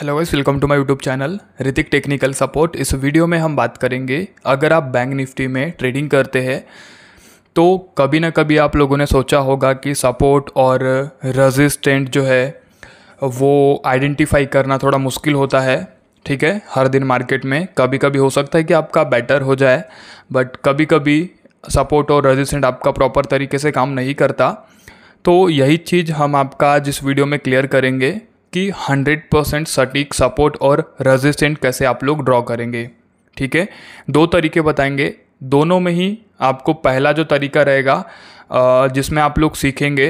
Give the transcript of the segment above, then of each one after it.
hello guys welcome to my YouTube channel Hritik technical support इस video में हम बात करेंगे अगर आप बैंक निफ्टी में ट्रेडिंग करते हैं तो कभी ना कभी आप लोगों ने सोचा होगा कि सपोर्ट और रेजिस्टेंट जो है वो आइडेंटिफाई करना थोड़ा मुश्किल होता है ठीक है हर दिन मार्केट में कभी कभी हो सकता है कि आपका बेटर हो जाए बट कभी कभी सपोर्ट और रेजिस्टेंट आपका प्रॉपर तरीके से काम नहीं करता तो यही चीज़ हम आपका जिस वीडियो में क्लियर करेंगे कि 100% सटीक सपोर्ट और रेजिस्टेंट कैसे आप लोग ड्रॉ करेंगे ठीक है दो तरीके बताएंगे दोनों में ही आपको पहला जो तरीका रहेगा जिसमें आप लोग सीखेंगे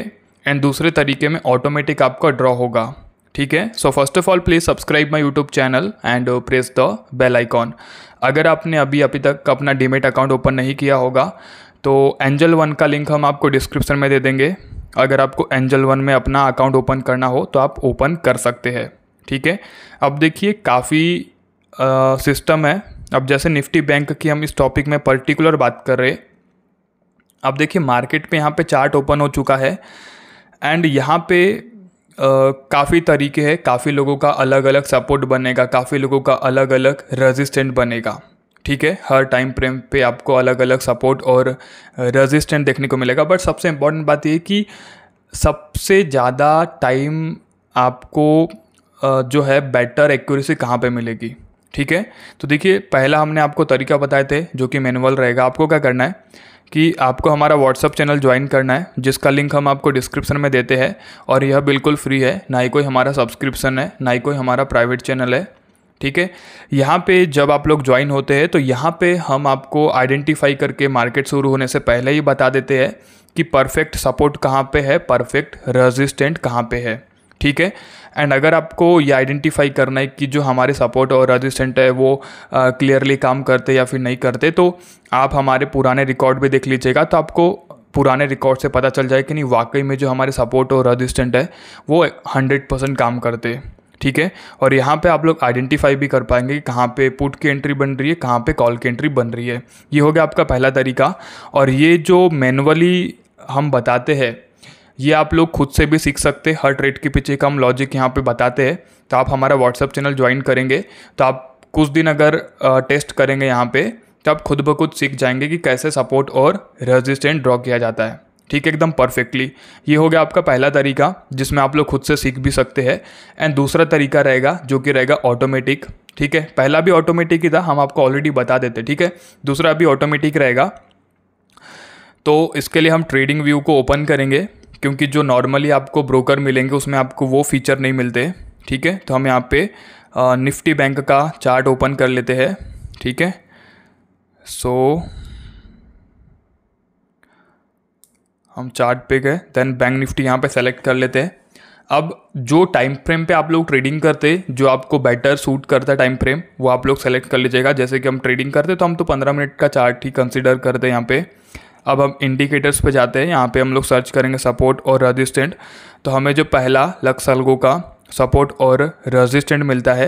एंड दूसरे तरीके में ऑटोमेटिक आपका ड्रॉ होगा ठीक है so first of all please subscribe my YouTube channel and press the bell icon अगर आपने अभी अभी तक अपना डीमेट अकाउंट ओपन नहीं किया होगा तो एंजल वन का लिंक हम आपको डिस्क्रिप्शन में दे देंगे अगर आपको एंजल वन में अपना अकाउंट ओपन करना हो तो आप ओपन कर सकते हैं ठीक है अब देखिए काफ़ी सिस्टम है अब जैसे निफ्टी बैंक की हम इस टॉपिक में पर्टिकुलर बात कर रहे अब देखिए मार्केट पे यहाँ पे चार्ट ओपन हो चुका है एंड यहाँ पे काफ़ी तरीके हैं काफ़ी लोगों का अलग अलग सपोर्ट बनेगा काफ़ी लोगों का अलग अलग रेजिस्टेंट बनेगा ठीक है हर टाइम फ्रेम पे आपको अलग अलग सपोर्ट और रेजिस्टेंट देखने को मिलेगा बट सबसे इम्पॉर्टेंट बात ये कि सबसे ज़्यादा टाइम आपको जो है बेटर एक्यूरेसी कहाँ पे मिलेगी ठीक है तो देखिए पहला हमने आपको तरीका बताए थे जो कि मैनुअल रहेगा आपको क्या करना है कि आपको हमारा व्हाट्सअप चैनल ज्वाइन करना है जिसका लिंक हम आपको डिस्क्रिप्शन में देते हैं और यह बिल्कुल फ्री है ना ही कोई हमारा सब्सक्रिप्शन है ना ही कोई हमारा प्राइवेट चैनल है ठीक है यहाँ पे जब आप लोग ज्वाइन होते हैं तो यहाँ पे हम आपको आइडेंटिफाई करके मार्केट शुरू होने से पहले ही बता देते हैं कि परफेक्ट सपोर्ट कहाँ पे है परफेक्ट रेजिस्टेंट कहाँ पे है ठीक है एंड अगर आपको ये आइडेंटिफाई करना है कि जो हमारे सपोर्ट और रेजिस्टेंट है वो क्लियरली काम करते या फिर नहीं करते तो आप हमारे पुराने रिकॉर्ड भी देख लीजिएगा तो आपको पुराने रिकॉर्ड से पता चल जाए कि नहीं वाकई में जो हमारे सपोर्ट और रेजिस्टेंट है वो हंड्रेड परसेंट काम करते हैं ठीक है और यहाँ पे आप लोग आइडेंटिफाई भी कर पाएंगे कि कहाँ पे पुट की एंट्री बन रही है कहाँ पे कॉल की एंट्री बन रही है ये हो गया आपका पहला तरीका और ये जो मैनुअली हम बताते हैं ये आप लोग खुद से भी सीख सकते हैं हर ट्रेड के पीछे का हम लॉजिक यहाँ पे बताते हैं तो आप हमारा व्हाट्सअप चैनल ज्वाइन करेंगे तो आप कुछ दिन अगर टेस्ट करेंगे यहाँ पे तो आप खुद ब खुद सीख जाएंगे कि कैसे सपोर्ट और रेजिस्टेंट ड्रॉ किया जाता है ठीक है एकदम परफेक्टली ये हो गया आपका पहला तरीका जिसमें आप लोग खुद से सीख भी सकते हैं एंड दूसरा तरीका रहेगा जो कि रहेगा ऑटोमेटिक ठीक है पहला भी ऑटोमेटिक ही था हम आपको ऑलरेडी बता देते ठीक है दूसरा भी ऑटोमेटिक रहेगा तो इसके लिए हम ट्रेडिंग व्यू को ओपन करेंगे क्योंकि जो नॉर्मली आपको ब्रोकर मिलेंगे उसमें आपको वो फीचर नहीं मिलते ठीक है तो हम यहाँ पे निफ्टी बैंक का चार्ट ओपन कर लेते हैं ठीक है सो so, हम चार्ट पे गए देन बैंक निफ्टी यहाँ पे सेलेक्ट कर लेते हैं अब जो टाइम फ्रेम पे आप लोग ट्रेडिंग करते जो आपको बेटर सूट करता है टाइम फ्रेम वो आप लोग सेलेक्ट कर लीजिएगा जैसे कि हम ट्रेडिंग करते तो हम तो पंद्रह मिनट का चार्ट ही कंसिडर करते हैं यहाँ पे अब हम इंडिकेटर्स पे जाते हैं यहाँ पे हम लोग सर्च करेंगे सपोर्ट और रजिस्टेंट तो हमें जो पहला लक्सलगो का सपोर्ट और रेजिस्टेंट मिलता है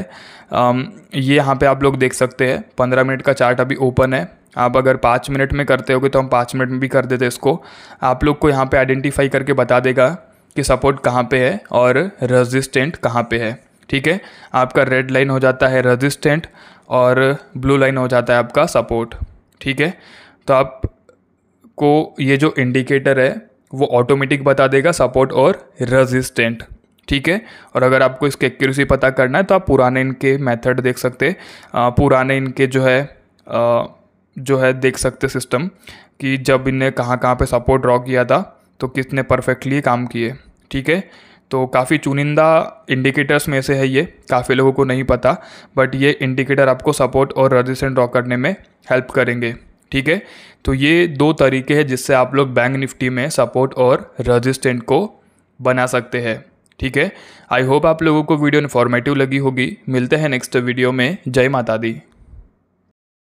ये यहाँ पे आप लोग देख सकते हैं पंद्रह मिनट का चार्ट अभी ओपन है आप अगर पाँच मिनट में करते होगे तो हम पाँच मिनट में भी कर देते इसको आप लोग को यहाँ पे आइडेंटिफाई करके बता देगा कि सपोर्ट कहाँ पे है और रेजिस्टेंट कहाँ पे है ठीक है आपका रेड लाइन हो जाता है रेजिस्टेंट और ब्लू लाइन हो जाता है आपका सपोर्ट ठीक है तो आप को ये जो इंडिकेटर है वो ऑटोमेटिक बता देगा सपोर्ट और रेजिस्टेंट ठीक है और अगर आपको इसके एक्यूरेसी पता करना है तो आप पुराने इनके मेथड देख सकते हैं पुराने इनके जो है आ, जो है देख सकते सिस्टम कि जब इनने कहाँ कहाँ पे सपोर्ट ड्रॉ किया था तो किसने परफेक्टली काम किए ठीक है तो काफ़ी चुनिंदा इंडिकेटर्स में से है ये काफ़ी लोगों को नहीं पता बट ये इंडिकेटर आपको सपोर्ट और रजिस्टेंट ड्रॉ करने में हेल्प करेंगे ठीक है तो ये दो तरीके हैं जिससे आप लोग बैंक निफ्टी में सपोर्ट और रजिस्टेंट को बना सकते हैं ठीक है आई होप आप लोगों को वीडियो इन्फॉर्मेटिव लगी होगी मिलते हैं नेक्स्ट वीडियो में जय माता दी